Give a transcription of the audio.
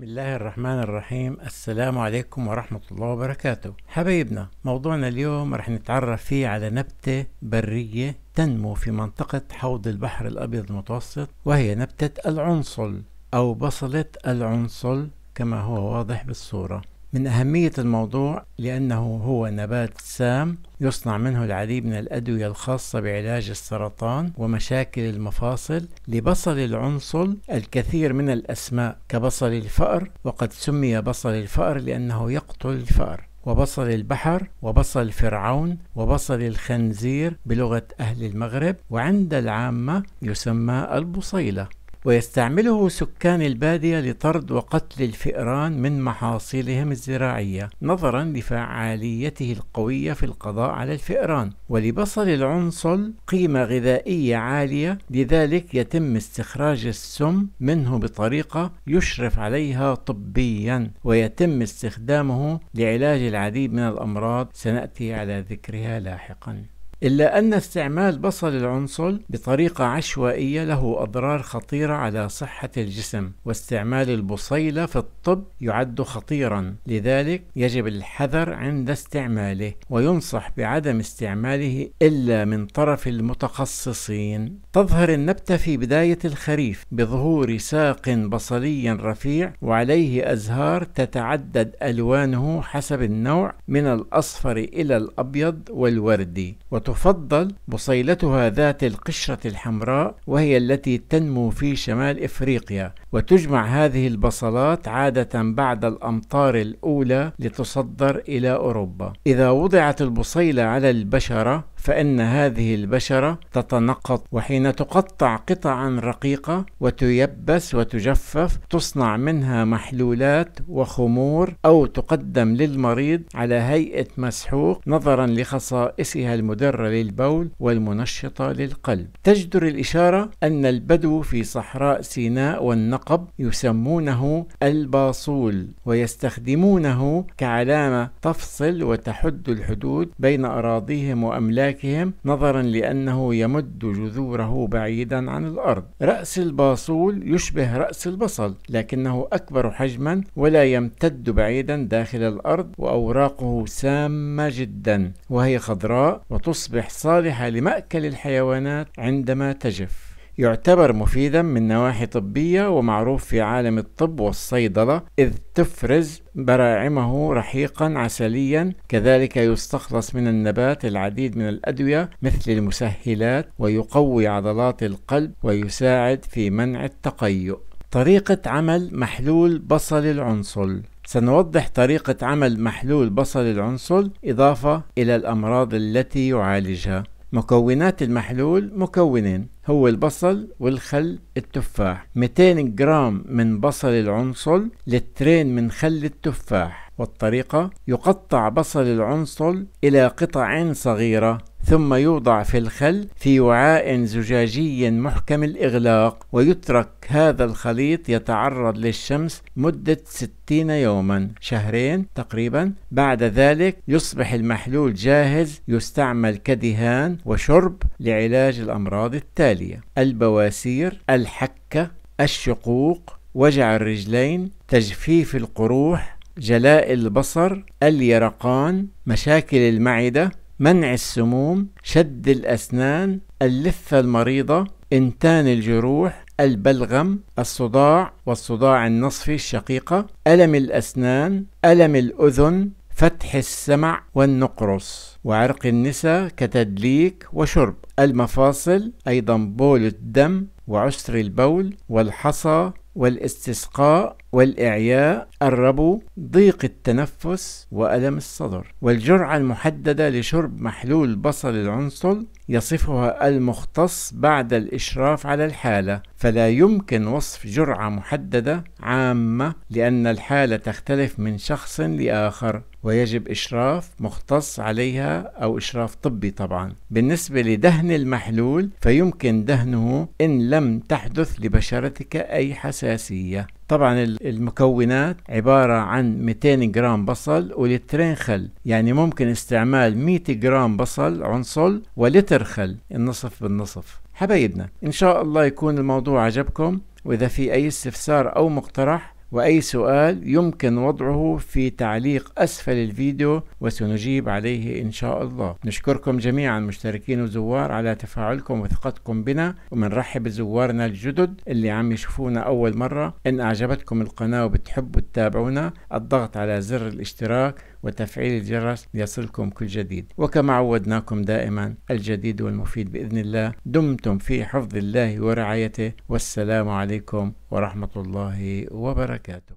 بسم الله الرحمن الرحيم السلام عليكم ورحمة الله وبركاته حبايبنا موضوعنا اليوم رح نتعرف فيه على نبتة برية تنمو في منطقة حوض البحر الأبيض المتوسط وهي نبتة العنصل أو بصلة العنصل كما هو واضح بالصورة من أهمية الموضوع لأنه هو نبات سام يصنع منه العديد من الأدوية الخاصة بعلاج السرطان ومشاكل المفاصل لبصل العنصل الكثير من الأسماء كبصل الفأر وقد سمي بصل الفأر لأنه يقتل الفأر وبصل البحر وبصل فرعون وبصل الخنزير بلغة أهل المغرب وعند العامة يسمى البصيلة ويستعمله سكان البادية لطرد وقتل الفئران من محاصيلهم الزراعية نظرا لفعاليته القوية في القضاء على الفئران ولبصل العنصل قيمة غذائية عالية لذلك يتم استخراج السم منه بطريقة يشرف عليها طبيا ويتم استخدامه لعلاج العديد من الأمراض سنأتي على ذكرها لاحقا إلا أن استعمال بصل العنصل بطريقة عشوائية له أضرار خطيرة على صحة الجسم واستعمال البصيلة في الطب يعد خطيرا لذلك يجب الحذر عند استعماله وينصح بعدم استعماله إلا من طرف المتخصصين تظهر النبتة في بداية الخريف بظهور ساق بصلي رفيع وعليه أزهار تتعدد ألوانه حسب النوع من الأصفر إلى الأبيض والوردي وت تفضل بصيلتها ذات القشرة الحمراء وهي التي تنمو في شمال إفريقيا وتجمع هذه البصلات عادة بعد الأمطار الأولى لتصدر إلى أوروبا إذا وضعت البصيلة على البشرة فإن هذه البشرة تتنقط وحين تقطع قطعا رقيقة وتيبس وتجفف تصنع منها محلولات وخمور أو تقدم للمريض على هيئة مسحوق نظرا لخصائصها المدرة للبول والمنشطة للقلب تجدر الإشارة أن البدو في صحراء سيناء والنقب يسمونه الباصول ويستخدمونه كعلامة تفصل وتحد الحدود بين أراضيهم وأملاكهم أملاكهم نظرا لأنه يمد جذوره بعيدا عن الأرض رأس الباصول يشبه رأس البصل لكنه أكبر حجما ولا يمتد بعيدا داخل الأرض وأوراقه سامة جدا وهي خضراء وتصبح صالحة لمأكل الحيوانات عندما تجف يعتبر مفيدا من نواحي طبية ومعروف في عالم الطب والصيدلة إذ تفرز براعمه رحيقا عسليا كذلك يستخلص من النبات العديد من الأدوية مثل المسهلات ويقوي عضلات القلب ويساعد في منع التقيؤ طريقة عمل محلول بصل العنصل سنوضح طريقة عمل محلول بصل العنصل إضافة إلى الأمراض التي يعالجها مكونات المحلول مكونين هو البصل والخل التفاح 200 جرام من بصل العنصل لترين من خل التفاح والطريقة يقطع بصل العنصل إلى قطع صغيرة ثم يوضع في الخل في وعاء زجاجي محكم الإغلاق ويترك هذا الخليط يتعرض للشمس مدة 60 يوما شهرين تقريبا بعد ذلك يصبح المحلول جاهز يستعمل كدهان وشرب لعلاج الأمراض التالية البواسير الحكة الشقوق وجع الرجلين تجفيف القروح جلاء البصر اليرقان مشاكل المعدة منع السموم شد الأسنان اللثة المريضة إنتان الجروح البلغم الصداع والصداع النصفي الشقيقة ألم الأسنان ألم الأذن فتح السمع والنقرص وعرق النساء كتدليك وشرب المفاصل أيضا بول الدم وعسر البول والحصى والاستسقاء والإعياء الربو ضيق التنفس وألم الصدر والجرعة المحددة لشرب محلول بصل العنصل يصفها المختص بعد الإشراف على الحالة فلا يمكن وصف جرعة محددة عامة لأن الحالة تختلف من شخص لآخر ويجب إشراف مختص عليها أو إشراف طبي طبعا بالنسبة لدهن المحلول فيمكن دهنه إن لم تحدث لبشرتك أي حساسية طبعا المكونات عبارة عن 200 جرام بصل ولترين خل يعني ممكن استعمال 100 جرام بصل عنصل ولتر خل النصف بالنصف حبايبنا إن شاء الله يكون الموضوع عجبكم وإذا في أي استفسار أو مقترح وأي سؤال يمكن وضعه في تعليق أسفل الفيديو وسنجيب عليه إن شاء الله نشكركم جميعا مشتركين وزوار على تفاعلكم وثقتكم بنا ومنرحب بزوارنا الجدد اللي عم يشوفونا أول مرة إن أعجبتكم القناة وبتحبوا تتابعونا الضغط على زر الاشتراك وتفعيل الجرس ليصلكم كل جديد وكما عودناكم دائما الجديد والمفيد بإذن الله دمتم في حفظ الله ورعايته والسلام عليكم ورحمة الله وبركاته